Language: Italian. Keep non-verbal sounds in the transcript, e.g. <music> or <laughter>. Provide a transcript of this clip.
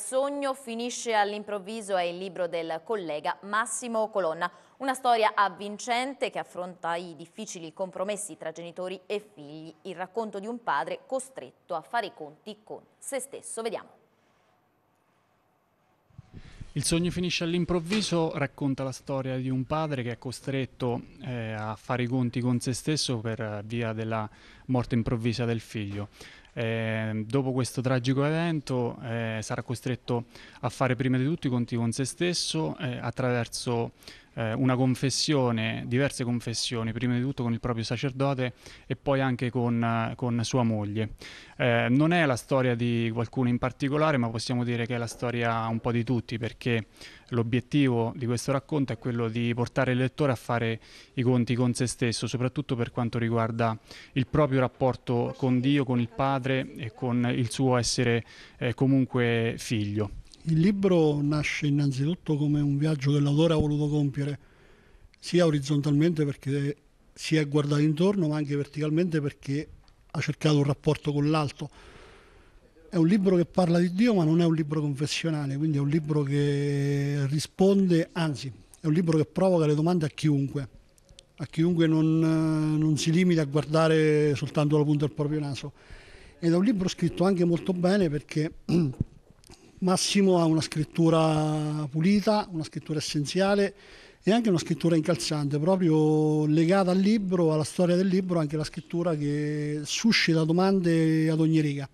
sogno finisce all'improvviso è il libro del collega Massimo Colonna, una storia avvincente che affronta i difficili compromessi tra genitori e figli, il racconto di un padre costretto a fare i conti con se stesso. Vediamo. Il sogno finisce all'improvviso racconta la storia di un padre che è costretto eh, a fare i conti con se stesso per via della morte improvvisa del figlio. Eh, dopo questo tragico evento eh, sarà costretto a fare prima di tutto i conti con se stesso eh, attraverso eh, una confessione, diverse confessioni, prima di tutto con il proprio sacerdote e poi anche con, eh, con sua moglie. Eh, non è la storia di qualcuno in particolare, ma possiamo dire che è la storia un po' di tutti, perché l'obiettivo di questo racconto è quello di portare il lettore a fare i conti con se stesso, soprattutto per quanto riguarda il proprio rapporto con Dio, con il Padre e con il suo essere eh, comunque figlio. Il libro nasce innanzitutto come un viaggio che l'autore ha voluto compiere, sia orizzontalmente perché si è guardato intorno, ma anche verticalmente perché ha cercato un rapporto con l'alto. È un libro che parla di Dio, ma non è un libro confessionale, quindi è un libro che risponde, anzi, è un libro che provoca le domande a chiunque, a chiunque non, non si limita a guardare soltanto la punta del proprio naso. Ed è un libro scritto anche molto bene perché <clears throat> Massimo ha una scrittura pulita, una scrittura essenziale e anche una scrittura incalzante, proprio legata al libro, alla storia del libro, anche la scrittura che suscita domande ad ogni riga.